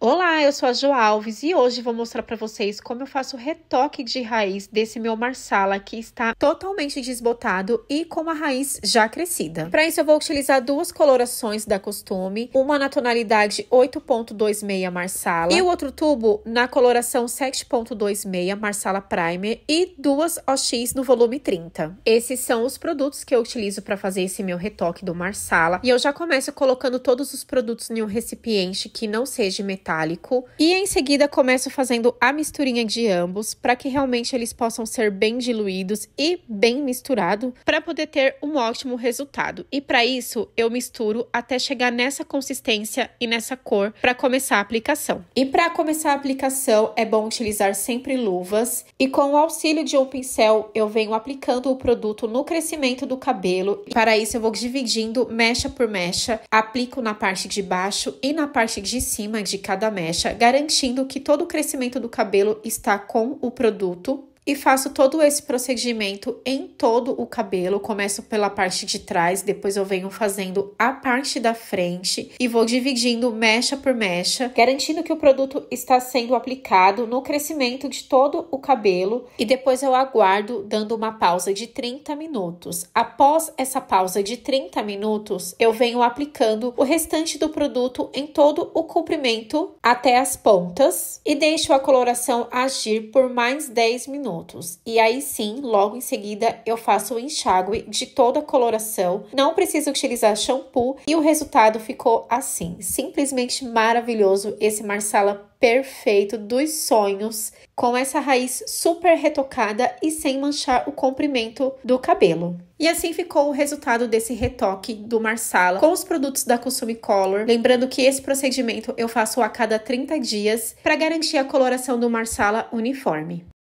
Olá, eu sou a Jo Alves e hoje vou mostrar para vocês como eu faço o retoque de raiz desse meu marsala que está totalmente desbotado e com a raiz já crescida. Para isso eu vou utilizar duas colorações da Costume, uma na tonalidade 8.26 marsala e o outro tubo na coloração 7.26 marsala primer e duas OX no volume 30. Esses são os produtos que eu utilizo para fazer esse meu retoque do marsala e eu já começo colocando todos os produtos em um recipiente que não seja metal metálico e em seguida começo fazendo a misturinha de ambos para que realmente eles possam ser bem diluídos e bem misturado para poder ter um ótimo resultado. E para isso eu misturo até chegar nessa consistência e nessa cor para começar a aplicação. E para começar a aplicação é bom utilizar sempre luvas e com o auxílio de um pincel eu venho aplicando o produto no crescimento do cabelo. Para isso eu vou dividindo mecha por mecha, aplico na parte de baixo e na parte de cima de cada da mecha, garantindo que todo o crescimento do cabelo está com o produto e faço todo esse procedimento em todo o cabelo. Começo pela parte de trás, depois eu venho fazendo a parte da frente e vou dividindo mecha por mecha, garantindo que o produto está sendo aplicado no crescimento de todo o cabelo e depois eu aguardo dando uma pausa de 30 minutos. Após essa pausa de 30 minutos, eu venho aplicando o restante do produto em todo o comprimento até as pontas e deixo a coloração agir por mais 10 minutos pontos. E aí sim, logo em seguida, eu faço o enxágue de toda a coloração. Não preciso utilizar shampoo e o resultado ficou assim. Simplesmente maravilhoso esse Marsala perfeito dos sonhos, com essa raiz super retocada e sem manchar o comprimento do cabelo. E assim ficou o resultado desse retoque do Marsala com os produtos da Kusumi Color. Lembrando que esse procedimento eu faço a cada 30 dias para garantir a coloração do Marsala uniforme.